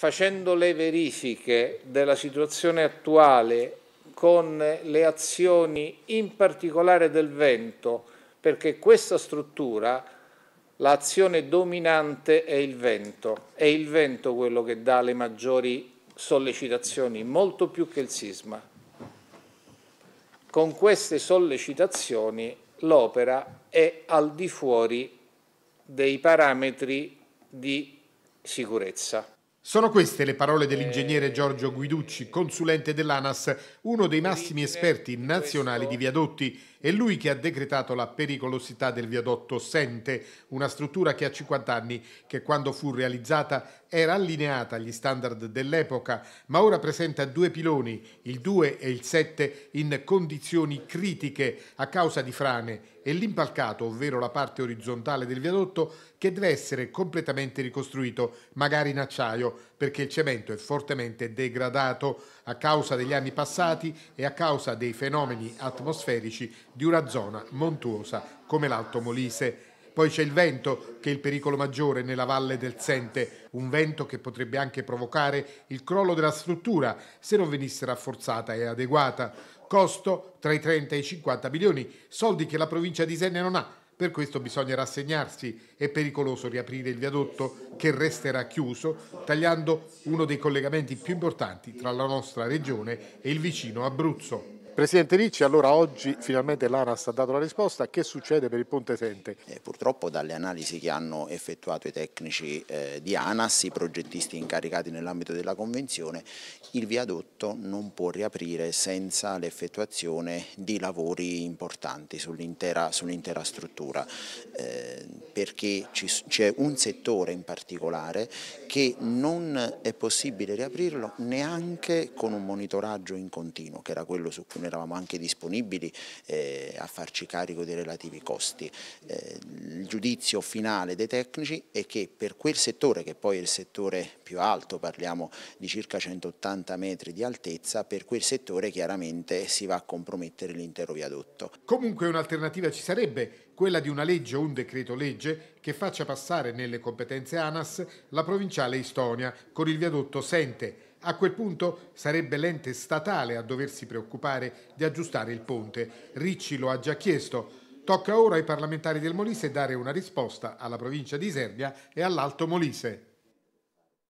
facendo le verifiche della situazione attuale con le azioni in particolare del vento, perché questa struttura, l'azione dominante è il vento, è il vento quello che dà le maggiori sollecitazioni, molto più che il sisma. Con queste sollecitazioni l'opera è al di fuori dei parametri di sicurezza. Sono queste le parole eh, dell'ingegnere Giorgio Guiducci, consulente dell'ANAS, uno dei massimi esperti nazionali di viadotti è lui che ha decretato la pericolosità del viadotto Sente, una struttura che ha 50 anni, che quando fu realizzata era allineata agli standard dell'epoca, ma ora presenta due piloni, il 2 e il 7, in condizioni critiche a causa di frane e l'impalcato, ovvero la parte orizzontale del viadotto, che deve essere completamente ricostruito, magari in acciaio, perché il cemento è fortemente degradato a causa degli anni passati e a causa dei fenomeni atmosferici di una zona montuosa come l'Alto Molise. Poi c'è il vento, che è il pericolo maggiore nella valle del Sente, un vento che potrebbe anche provocare il crollo della struttura se non venisse rafforzata e adeguata. Costo tra i 30 e i 50 milioni, soldi che la provincia di Senne non ha. Per questo bisogna rassegnarsi, è pericoloso riaprire il viadotto che resterà chiuso, tagliando uno dei collegamenti più importanti tra la nostra regione e il vicino Abruzzo. Presidente Ricci, allora oggi finalmente l'ANAS ha dato la risposta, che succede per il Ponte Sente? Eh, purtroppo dalle analisi che hanno effettuato i tecnici eh, di ANAS, i progettisti incaricati nell'ambito della convenzione, il viadotto non può riaprire senza l'effettuazione di lavori importanti sull'intera sull struttura, eh, perché c'è un settore in particolare che non è possibile riaprirlo neanche con un monitoraggio in continuo, che era quello su cui eravamo anche disponibili eh, a farci carico dei relativi costi. Eh, il giudizio finale dei tecnici è che per quel settore, che poi è il settore più alto, parliamo di circa 180 metri di altezza, per quel settore chiaramente si va a compromettere l'intero viadotto. Comunque un'alternativa ci sarebbe, quella di una legge o un decreto legge che faccia passare nelle competenze ANAS la provinciale Istonia con il viadotto Sente a quel punto sarebbe l'ente statale a doversi preoccupare di aggiustare il ponte. Ricci lo ha già chiesto. Tocca ora ai parlamentari del Molise dare una risposta alla provincia di Serbia e all'Alto Molise.